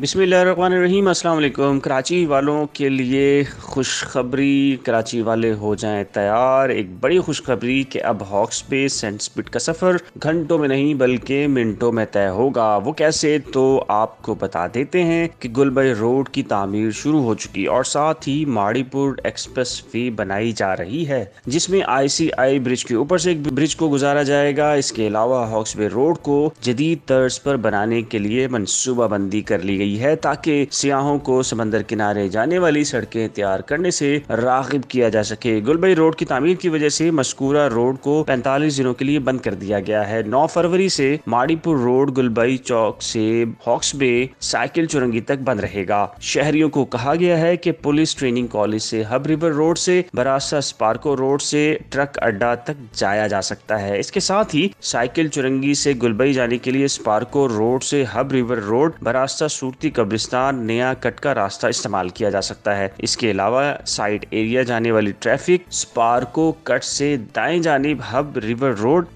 बसमीम अल्लाम कराची वालों के लिए खुशखबरी कराची वाले हो जाएं तैयार एक बड़ी खुशखबरी कि अब हॉक्स पे सेंट स्पिट का सफ़र घंटों में नहीं बल्कि मिनटों में तय होगा वो कैसे तो आपको बता देते हैं कि गुलबई रोड की तामीर शुरू हो चुकी और साथ ही माड़ीपुर एक्सप्रेस वे बनाई जा रही है जिसमें आई ब्रिज के ऊपर से एक ब्रिज को गुजारा जाएगा इसके अलावा हॉक्स रोड को जदीद तर्ज पर बनाने के लिए मनसूबाबंदी कर ली गई गई है ताकि सियाहों को समंदर किनारे जाने वाली सड़कें तैयार करने से रागब किया जा सके गुलबई रोड की तमीर की वजह से मस्कूरा रोड को पैंतालीस दिनों के लिए बंद कर दिया गया है नौ फरवरी से माड़ीपुर रोड गुलबई चौक से हॉक्स बे साइकिल चुरंगी तक बंद रहेगा शहरियों को कहा गया है की पुलिस ट्रेनिंग कॉलेज से हब रिवर रोड से बरासा स्पार्को रोड से ट्रक अड्डा तक जाया जा सकता है इसके साथ ही साइकिल चुरंगी से गुलबई जाने के लिए स्पार्को रोड से हब रिवर रोड बरासा सूट मुक्ति कब्रिस्तान नया कट का रास्ता इस्तेमाल किया जा सकता है इसके अलावा साइड एरिया जाने वाली ट्रैफिक स्पार्को कट से दाएं जानी हब रिवर रोड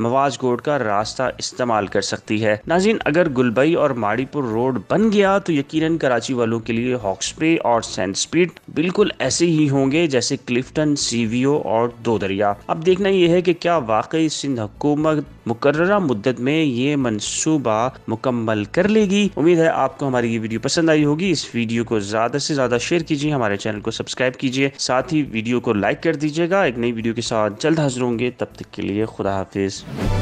गोड का रास्ता इस्तेमाल कर सकती है नाजिन अगर गुलबई और माड़ीपुर रोड बन गया तो यकीनन कराची वालों के लिए हॉक्सप्रे और सेंट स्पीड बिल्कुल ऐसे ही होंगे जैसे क्लिफ्टन सीवीओ और दो दरिया अब देखना यह है कि क्या वाकई सिंध हुकूमत मुकर्रा मुद्दत में ये मनसूबा मुकम्मल कर लेगी उम्मीद है आपको हमारी ये वीडियो पसंद आई होगी इस वीडियो को ज़्यादा से ज़्यादा शेयर कीजिए हमारे चैनल को सब्सक्राइब कीजिए साथ ही वीडियो को लाइक कर दीजिएगा एक नई वीडियो के साथ जल्द हाजिर होंगे तब तक के लिए खुदा हाफिज़